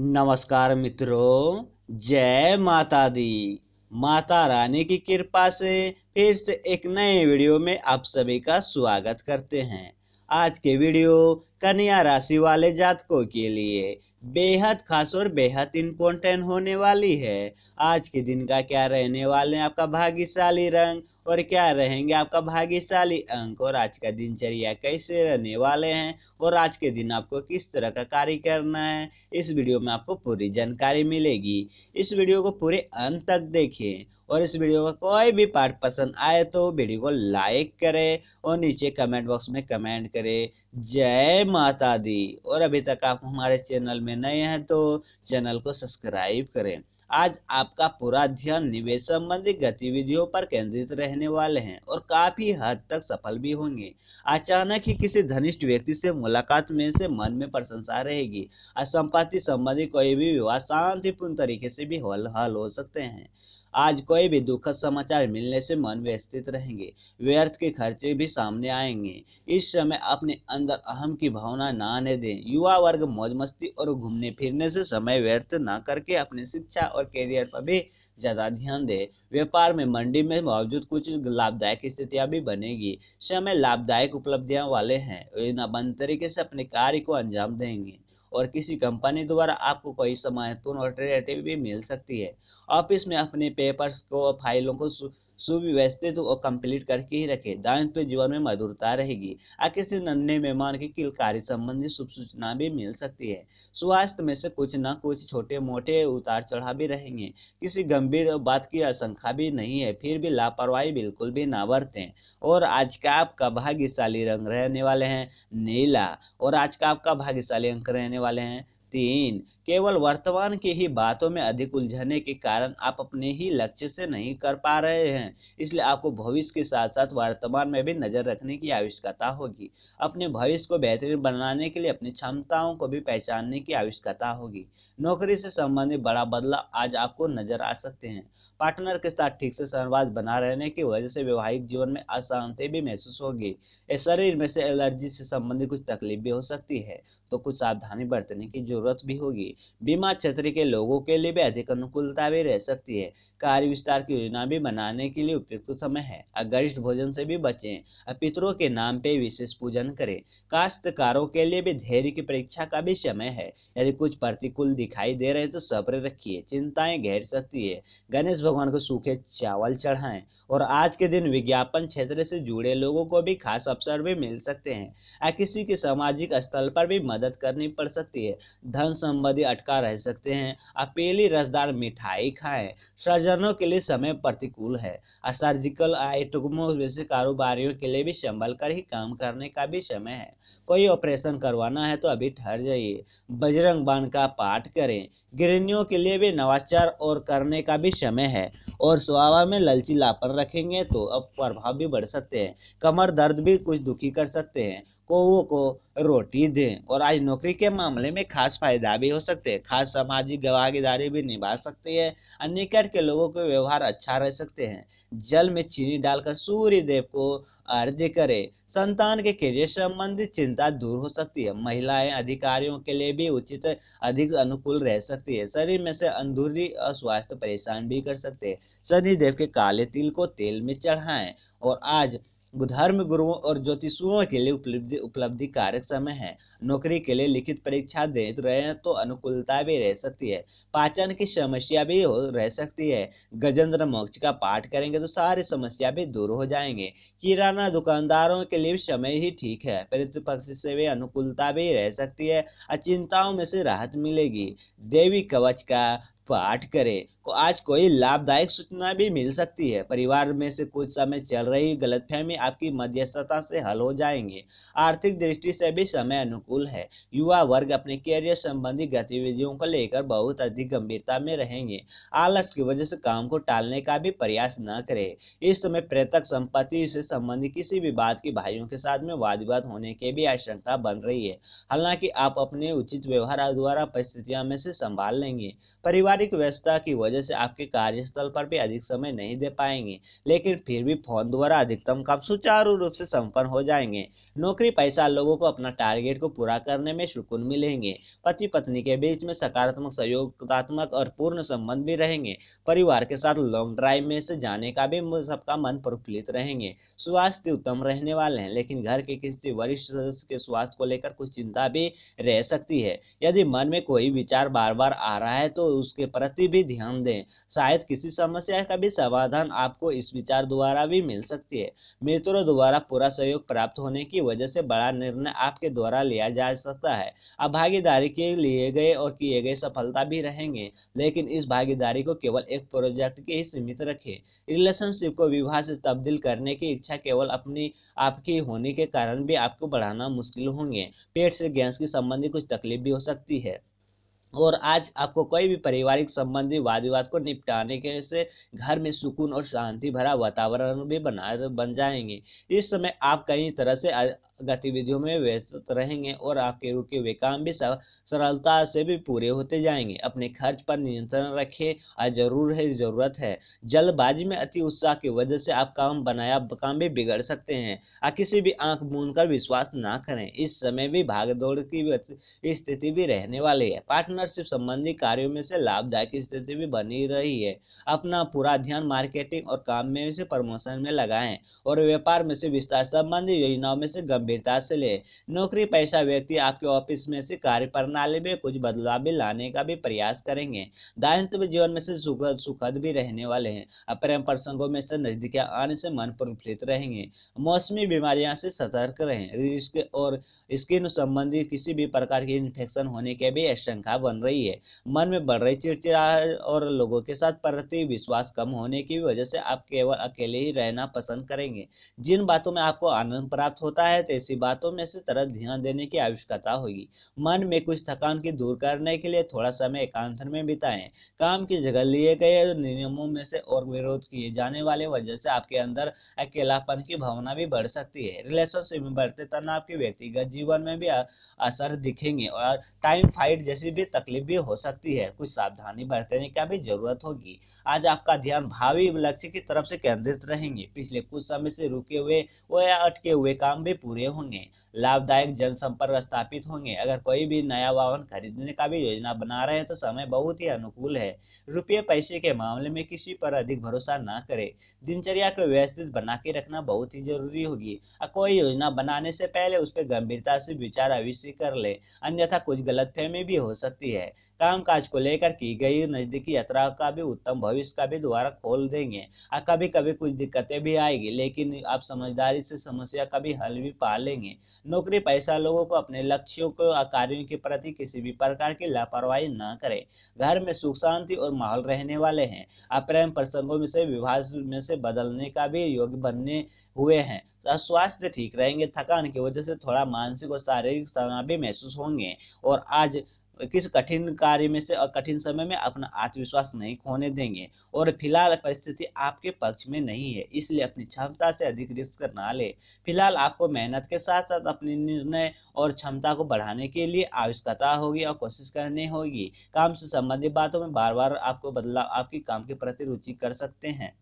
नमस्कार मित्रों जय माता दी माता रानी की कृपा से फिर से एक नए वीडियो में आप सभी का स्वागत करते हैं आज के वीडियो कन्या राशि वाले जातकों के लिए बेहद खास और बेहद इम्पोर्टेंट होने वाली है आज के दिन का क्या रहने वाले हैं आपका भाग्यशाली रंग और क्या रहेंगे आपका भाग्यशाली अंक और आज का दिनचर्या कैसे रहने वाले हैं और आज के दिन आपको किस तरह का कार्य करना है इस वीडियो में आपको पूरी जानकारी मिलेगी इस वीडियो को पूरे अंत तक देखें और इस वीडियो का कोई भी पार्ट पसंद आए तो वीडियो को लाइक करें और नीचे कमेंट बॉक्स में कमेंट करें जय माता दी और अभी तक आप हमारे चैनल में नए हैं तो चैनल को सब्सक्राइब करें आज आपका पूरा ध्यान निवेश संबंधी गतिविधियों पर केंद्रित रहने वाले हैं और काफी हद तक सफल भी होंगे अचानक ही किसी घनिष्ठ व्यक्ति से मुलाकात में से मन में प्रशंसा रहेगी और संपत्ति संबंधी कोई भी विवाह शांतिपूर्ण तरीके से भी हल हल हो सकते हैं आज कोई भी दुखद समाचार मिलने से मन व्यस्त रहेंगे व्यर्थ के खर्चे भी सामने आएंगे इस समय अपने अंदर अहम की भावना न आने दें युवा वर्ग मौज मस्ती और घूमने फिरने से समय व्यर्थ न करके अपनी शिक्षा और करियर पर भी ज़्यादा ध्यान दें व्यापार में मंडी में मौजूद कुछ लाभदायक स्थितियां भी बनेगी समय लाभदायक उपलब्धियां वाले हैं इन बंद तरीके से अपने कार्य को अंजाम देंगे और किसी कंपनी द्वारा आपको कोई महत्वपूर्ण ऑल्टरनेटिव भी मिल सकती है ऑफिस में अपने पेपर्स को फाइलों को सुव्यवस्थित तो और कंप्लीट करके ही रखे दांत पे जीवन में मधुरता रहेगी आ किसी नन्हे मेहमान की किलकारी संबंधी शुभ सूचना भी मिल सकती है स्वास्थ्य में से कुछ ना कुछ छोटे मोटे उतार चढ़ाव भी रहेंगे किसी गंभीर बात की आशंका भी नहीं है फिर भी लापरवाही बिल्कुल भी ना बरते और आज का आपका भाग्यशाली रंग रहने वाले हैं नीला और आज का आपका भाग्यशाली अंक रहने वाले हैं तीन केवल वर्तमान की ही बातों में अधिक उलझने के कारण आप अपने ही लक्ष्य से नहीं कर पा रहे हैं इसलिए आपको भविष्य के साथ साथ वर्तमान में भी नज़र रखने की आवश्यकता होगी अपने भविष्य को बेहतरीन बनाने के लिए अपनी क्षमताओं को भी पहचानने की आवश्यकता होगी नौकरी से संबंधित बड़ा बदलाव आज आपको नजर आ सकते हैं पार्टनर के साथ ठीक से संवाद बना रहने की वजह से वैवाहिक जीवन में अशांति भी महसूस होगी शरीर में से एलर्जी से संबंधित कुछ तकलीफ भी हो सकती है तो कुछ सावधानी बरतने की जरूरत भी होगी बीमा क्षेत्र के लोगों के लिए भी अधिक अनुकूलता भी रह सकती है कार्य विस्तार की योजना भी बनाने के लिए उपयुक्त समय है अगरिष्ठ भोजन से भी बचें पितरों के नाम पे विशेष पूजन करें काश्तकारों के लिए भी धैर्य की परीक्षा का भी समय है यदि कुछ प्रतिकूल दिखाई दे रहे हैं तो सब्र रखिए चिंताएं घेर सकती है गणेश भगवान को सूखे चावल चढ़ाएं और आज के दिन विज्ञापन क्षेत्र से जुड़े लोगों को भी खास अवसर भी मिल सकते हैं या किसी के सामाजिक स्थल पर भी मदद करनी पड़ सकती है धन संबंधी अटका रह सकते हैं अपेली रसदार मिठाई खाएं सृजनों के लिए समय प्रतिकूल है सर्जिकल आइटमों जैसे कारोबारियों के लिए भी संभल कर ही काम करने का भी समय है कोई ऑपरेशन करवाना है तो अभी ठहर जाइए बजरंग बाण का पाठ करें गृहणियों के लिए भी नवाचार और करने का भी समय है और स्वभाव में लापर रखेंगे तो अब प्रभाव भी बढ़ सकते हैं कमर दर्द भी कुछ दुखी कर सकते हैं कौओं को रोटी दें और आज नौकरी के मामले में खास फायदा भी हो सकते हैं खास सामाजिक भागीदारी भी निभा सकती है और निकट के लोगों के व्यवहार अच्छा रह सकते हैं जल में चीनी डालकर सूर्य देव को अर्ध्य करें संतान के करियर संबंधित चिंता दूर हो सकती है महिलाएं अधिकारियों के लिए भी उचित अधिक अनुकूल रह सकती है शरीर में से अंधूरी अस्वास्थ्य परेशान भी कर सकते हैं शनिदेव के काले तिल को तेल में चढ़ाएं और आज धर्म गुरुओं और ज्योतिषुओं के लिए उपलब्धि उपलब्धि कारक समय है नौकरी के लिए लिखित परीक्षा दे तो रहे तो अनुकूलता भी रह सकती है पाचन की समस्या भी हो रह सकती है गजेंद्र मोक्ष का पाठ करेंगे तो सारी समस्या भी दूर हो जाएंगे किराना दुकानदारों के लिए समय ही ठीक है प्रतिपक्ष से भी अनुकूलता भी रह सकती है अचिंताओं में से राहत मिलेगी देवी कवच का पाठ करें आज कोई लाभदायक सूचना भी मिल सकती है परिवार में से कुछ समय चल रही गलतफहमी आपकी मध्यस्थता से हल हो जाएंगे आर्थिक दृष्टि से भी समय अनुकूल है युवा वर्ग अपने कैरियर संबंधी गतिविधियों को लेकर बहुत अधिक गंभीरता में रहेंगे आलस की वजह से काम को टालने का भी प्रयास न करें इस समय प्रेतक संपत्ति से संबंधित किसी भी बात की भाइयों के साथ में वाद विवाद होने की भी आशंका बन रही है हालांकि आप अपने उचित व्यवहार द्वारा परिस्थितियों में से संभाल लेंगे पारिवारिक व्यवस्था की वजह वजह से आपके कार्यस्थल पर भी अधिक समय नहीं दे पाएंगे लेकिन फिर भी फोन द्वारा अधिकतम काम सुचारू रूप से संपन्न हो जाएंगे नौकरी पैसा लोगों को अपना टारगेट को पूरा करने में सुकून मिलेंगे पति पत्नी के बीच में सकारात्मक सहयोगात्मक और पूर्ण संबंध भी रहेंगे परिवार के साथ लॉन्ग ड्राइव में से जाने का भी सबका मन प्रफुल्लित रहेंगे स्वास्थ्य उत्तम रहने वाले हैं लेकिन घर के किसी वरिष्ठ सदस्य के स्वास्थ्य को लेकर कुछ चिंता भी रह सकती है यदि मन में कोई विचार बार बार आ रहा है तो उसके प्रति भी ध्यान दें शायद किसी समस्या का भी समाधान आपको इस विचार द्वारा भी मिल सकती है मित्रों द्वारा पूरा सहयोग प्राप्त होने की वजह से बड़ा निर्णय आपके द्वारा लिया जा सकता है अब भागीदारी के लिए गए और किए गए सफलता भी रहेंगे लेकिन इस भागीदारी को केवल एक प्रोजेक्ट के ही सीमित रखे रिलेशनशिप को विवाह से तब्दील करने की इच्छा केवल अपनी आपकी होने के कारण भी आपको बढ़ाना मुश्किल होंगे पेट से गैस की संबंधी कुछ तकलीफ भी हो सकती है और आज आपको कोई भी पारिवारिक संबंधी वाद विवाद को निपटाने के से घर में सुकून और शांति भरा वातावरण भी बना बन जाएंगे इस समय आप कई तरह से गतिविधियों में व्यस्त रहेंगे और आपके रुके हुए काम भी सरलता से भी पूरे होते जाएंगे अपने खर्च पर नियंत्रण रखें आज जरूर है जरूरत है जल्दबाजी में अति उत्साह की वजह से आप काम बनाया काम भी बिगड़ सकते हैं और किसी भी आंख मूंद कर विश्वास ना करें इस समय भी भागदौड़ की स्थिति भी रहने वाली है पार्टनरशिप संबंधी कार्यो में से लाभदायक स्थिति भी बनी रही है अपना पूरा ध्यान मार्केटिंग और काम में से प्रमोशन में लगाए और व्यापार में से विस्तार संबंधी योजनाओं में से गंभीर गंभीरता से ले नौकरी पैसा व्यक्ति आपके ऑफिस में से कार्य प्रणाली में कुछ बदलाव भी लाने का भी प्रयास करेंगे दायित्व जीवन में से सुखद सुखद भी रहने वाले हैं अप्रेम प्रसंगों में से नजदीकियाँ आने से मन प्रफुल्लित रहेंगे मौसमी बीमारियां से सतर्क रहें रिस्क और स्किन संबंधी किसी भी प्रकार की इन्फेक्शन होने की भी आशंका बन रही है मन में बढ़ रही चिड़चिड़ा और लोगों के साथ प्रति विश्वास कम होने की वजह से आप केवल अकेले ही रहना पसंद करेंगे जिन बातों में आपको आनंद प्राप्त होता है ऐसी बातों में से तरफ ध्यान देने की आवश्यकता होगी मन में कुछ थकान की दूर करने के लिए थोड़ा समय एकांत में बिताएं काम की जगह लिए गए नियमों में से और विरोध किए जाने वाले वजह से आपके अंदर अकेलापन की भावना भी बढ़ सकती है रिलेशनशिप में बढ़ते तनाव के व्यक्तिगत जीवन में भी असर दिखेंगे और टाइम फाइट जैसी भी तकलीफ भी हो सकती है कुछ सावधानी बरतने का भी जरूरत होगी आज आपका ध्यान भावी लक्ष्य की तरफ से केंद्रित रहेंगे पिछले कुछ समय से रुके हुए या अटके हुए काम भी पूरे होंगे लाभदायक जनसंपर्क स्थापित होंगे अगर कोई भी नया वाहन खरीदने का भी योजना बना रहे हैं तो समय बहुत ही अनुकूल है रुपये पैसे के मामले में किसी पर अधिक भरोसा ना करें दिनचर्या को व्यवस्थित बना के रखना बहुत ही जरूरी होगी और कोई योजना बनाने से पहले उस पर गंभीरता से विचार अवश्य कर ले अन्यथा कुछ गलत भी हो सकती है कामकाज को लेकर की गई नजदीकी यात्रा का भी उत्तम भविष्य का भी द्वारा खोल देंगे और हाँ, कभी कभी कुछ दिक्कतें भी आएगी लेकिन आप समझदारी से समस्या का भी हल भी पा लेंगे नौकरी पैसा लोगों को अपने लक्ष्यों को कार्यों के प्रति किसी भी प्रकार की लापरवाही न करें घर में सुख शांति और माहौल रहने वाले हैं प्रेम प्रसंगों में से विवाह में से बदलने का भी योग बनने हुए हैं तो स्वास्थ्य ठीक रहेंगे थकान की वजह से थोड़ा मानसिक और शारीरिक तनाव भी महसूस होंगे और आज किस कठिन कार्य में से और कठिन समय में अपना आत्मविश्वास नहीं खोने देंगे और फिलहाल परिस्थिति आपके पक्ष में नहीं है इसलिए अपनी क्षमता से अधिक रिस्क ना ले फिलहाल आपको मेहनत के साथ साथ अपने निर्णय और क्षमता को बढ़ाने के लिए आवश्यकता होगी और कोशिश करनी होगी काम से संबंधित बातों में बार बार आपको बदलाव आपकी काम के प्रति रुचि कर सकते हैं